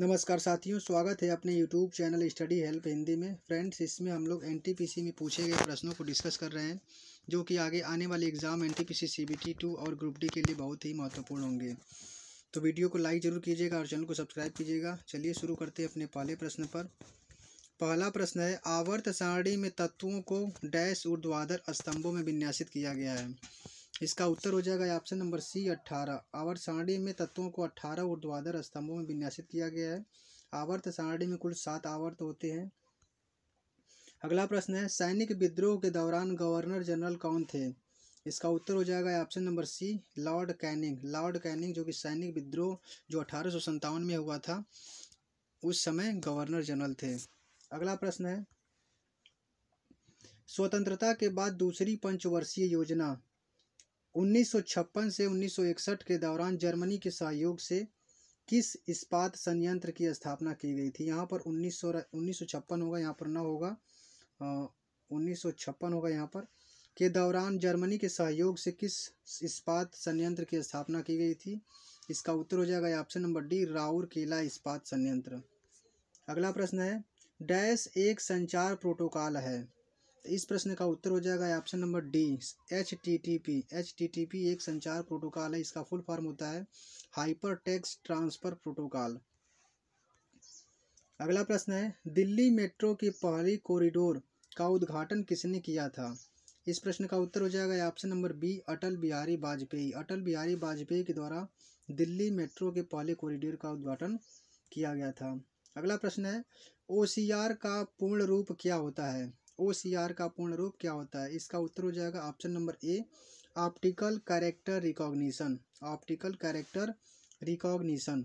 नमस्कार साथियों स्वागत है अपने YouTube channel study help Hindi में फ्रेंड्स इसमें हम लोग एन में पूछे गए प्रश्नों को डिस्कस कर रहे हैं जो कि आगे आने वाले एग्जाम एन टी टू और ग्रुप डी के लिए बहुत ही महत्वपूर्ण होंगे तो वीडियो को लाइक जरूर कीजिएगा और चैनल को सब्सक्राइब कीजिएगा चलिए शुरू करते हैं अपने पहले प्रश्न पर पहला प्रश्न है आवर्त सारणी में तत्वों को डैश ऊर्ध्वाधर स्तंभों में विन्यासित किया गया है इसका उत्तर हो जाएगा ऑप्शन नंबर सी अट्ठारह आवर्त सारणी में तत्वों को अट्ठारह ऊर्ध्वाधर स्तंभों में विन्यासित किया गया है आवर्त सारणी में कुल सात आवर्त होते हैं अगला प्रश्न है सैनिक विद्रोह के दौरान गवर्नर जनरल कौन थे इसका उत्तर हो जाएगा option number C Lord Canning Lord Canning जो कि सैनिक विद्रोह जो अठारह में हुआ था उस समय गवर्नर जनरल थे अगला प्रश्न है स्वतंत्रता के बाद दूसरी पंचवर्षीय योजना 1956 से 1961 के दौरान जर्मनी के सहयोग से किस इस्पात संयंत्र की स्थापना की गई थी यहाँ पर उन्नीस सौ होगा यहाँ पर न होगा उन्नीस होगा यहाँ पर के दौरान जर्मनी के सहयोग से किस इस्पात संयंत्र की स्थापना की गई थी इसका उत्तर हो जाएगा ऑप्शन नंबर डी राउर केला इस्पात संयंत्र अगला प्रश्न है डैश एक संचार प्रोटोकॉल है इस प्रश्न का उत्तर हो जाएगा option number D H T T P H T T P एक संचार प्रोटोकॉल है इसका फुल फॉर्म होता है हाइपर टेक्स ट्रांसफर प्रोटोकॉल अगला प्रश्न है दिल्ली मेट्रो की पहली कॉरिडोर का उद्घाटन किसने किया था इस प्रश्न का उत्तर हो जाएगा option number B Atal Bihari Vajpayee Atal Bihari Vajpayee के द्वारा दिल्ली मेट्रो के पहले कॉरिडोर का उद्घाटन किया गया था अगला प्रश्न है ओ का पूर्ण रूप क्या होता है ओ सी आर का पूर्ण रूप क्या होता है इसका उत्तर हो जाएगा option number A optical character recognition optical character recognition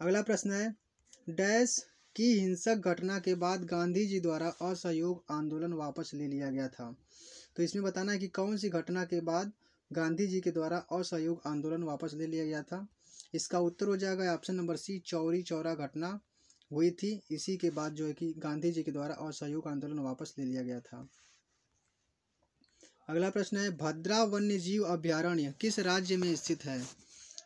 अगला प्रश्न है डैश की हिंसक घटना के बाद गांधी जी द्वारा असहयोग आंदोलन वापस ले लिया गया था तो इसमें बताना है कि कौन सी घटना के बाद गांधी जी के द्वारा असहयोग आंदोलन वापस ले लिया गया था इसका उत्तर हो जाएगा option number C Chauri Chaura घटना हुई थी इसी के बाद जो है कि गांधी जी के द्वारा असहयोग आंदोलन वापस ले लिया गया था अगला प्रश्न है भद्रा वन्य जीव अभ्यारण्य किस राज्य में स्थित है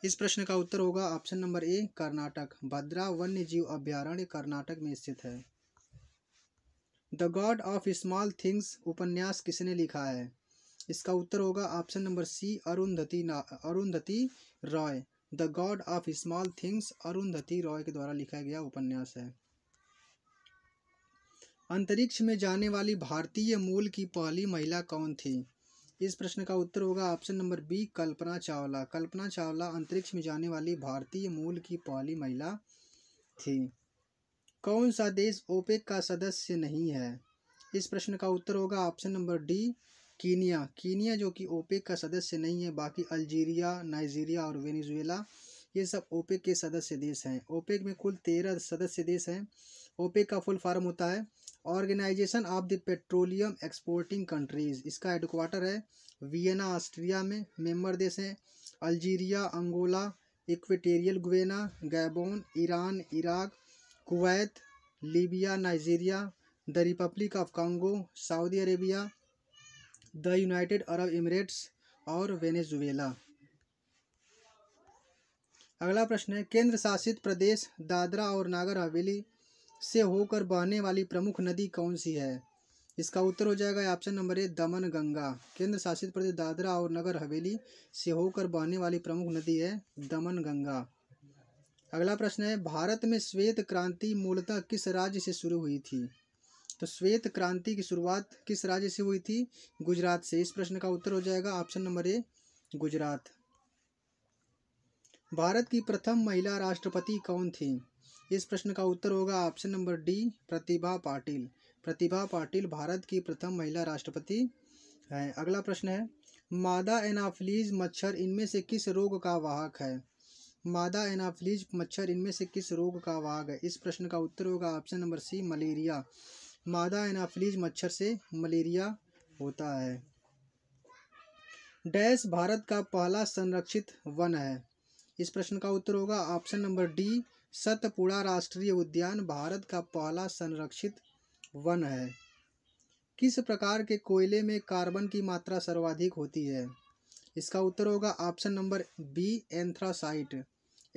इस प्रश्न का उत्तर होगा option number A Karnataka Bhadra वन्य जीव अभ्यारण्य कर्नाटक में स्थित है the God of Small Things उपन्यास किसने लिखा है इसका उत्तर होगा option number C Arundhati Arundhati Roy the God of Small Things Arundhati Roy के द्वारा लिखा गया उपन्यास है अंतरिक्ष में जाने वाली भारतीय मूल की पहली महिला कौन थी इस प्रश्न का उत्तर होगा option number B Kalpana Chawla Kalpana Chawla अंतरिक्ष में जाने वाली भारतीय मूल की पहली महिला थी कौन सा देश ओपेक का सदस्य नहीं है इस प्रश्न का उत्तर होगा option number D Kenya Kenya जो कि ओपेक का सदस्य नहीं है बाकी अल्जीरिया नाइजीरिया और वेनेजुएला ये सब ओपेक के सदस्य देश हैं ओपेक में कुल तेरह सदस्य देश हैं ओपेक का फुल फॉर्म होता है organisation of the petroleum exporting countries इसका हेडकोार्टर है वियना ऑस्ट्रिया में मेंबर देश हैं Algeria Angola Equatorial Guinea Gabon Iran Iraq Kuwait Libya Nigeria the Republic of Congo Saudi Arabia the United Arab Emirates और Venezuela अगला प्रश्न है केंद्र शासित प्रदेश दादरा और नागर हवेली से होकर बहने वाली प्रमुख नदी कौन सी है इसका उत्तर हो जाएगा ऑप्शन नंबर ए दमन गंगा केंद्र शासित प्रदेश दादरा और नगर हवेली से होकर बहने वाली प्रमुख नदी है दमन गंगा अगला प्रश्न है भारत में श्वेत क्रांति मूलतः किस राज्य से शुरू हुई थी तो श्वेत क्रांति की शुरुआत किस राज्य से हुई थी गुजरात से इस प्रश्न का उत्तर हो जाएगा option number A Gujarat Bharat की प्रथम महिला राष्ट्रपति कौन थी इस प्रश्न का उत्तर होगा option number D Pratibha Patil Pratibha Patil Bharat की प्रथम महिला राष्ट्रपति है अगला प्रश्न है मादा एनाफ्लीज मच्छर इनमें से किस रोग का वाहक है मादा एनाफ्लीज मच्छर इनमें से किस रोग का वाहक है इस प्रश्न का उत्तर होगा ऑप्शन नंबर सी मलेरिया मादा एनाफिलीज मच्छर से मलेरिया होता है डैश भारत का पहला संरक्षित वन है इस प्रश्न का उत्तर होगा ऑप्शन नंबर डी सतपुड़ा राष्ट्रीय उद्यान भारत का पहला संरक्षित वन है किस प्रकार के कोयले में कार्बन की मात्रा सर्वाधिक होती है इसका उत्तर होगा option number B anthracite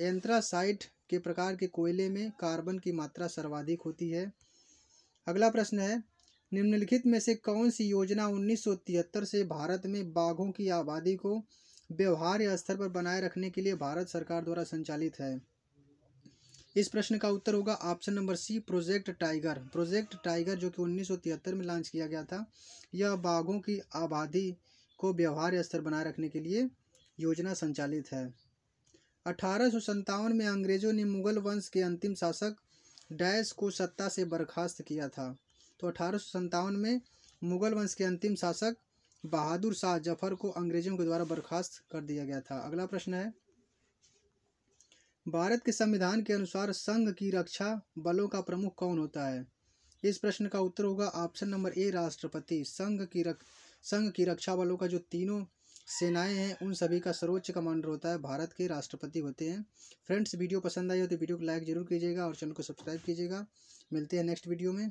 anthracite के प्रकार के कोयले में कार्बन की मात्रा सर्वाधिक होती है अगला प्रश्न है निम्नलिखित में से कौन सी योजना उन्नीस से भारत में बाघों की आबादी को व्यवहार्य स्तर पर बनाए रखने के लिए भारत सरकार द्वारा संचालित है इस प्रश्न का उत्तर होगा option number C Project Tiger Project Tiger जो कि 1973 में लॉन्च किया गया था यह बाघों की आबादी को व्यवहार्य स्तर बनाए रखने के लिए योजना संचालित है अठारह में अंग्रेजों ने मुगल वंश के अंतिम शासक डैश को सत्ता से बर्खास्त किया था तो अठारह में मुगल वंश के अंतिम शासक बहादुर शाह जफर को अंग्रेजों के द्वारा बर्खास्त कर दिया गया था अगला प्रश्न है भारत के संविधान के अनुसार संघ की रक्षा बलों का प्रमुख कौन होता है इस प्रश्न का उत्तर होगा ऑप्शन नंबर ए राष्ट्रपति संघ की रख संघ की रक्षा बलों का जो तीनों सेनाएं हैं उन सभी का सर्वोच्च कमांडर होता है भारत के राष्ट्रपति होते हैं फ्रेंड्स वीडियो पसंद आई हो तो वीडियो को लाइक जरूर कीजिएगा और चैनल को सब्सक्राइब कीजिएगा मिलते हैं नेक्स्ट वीडियो में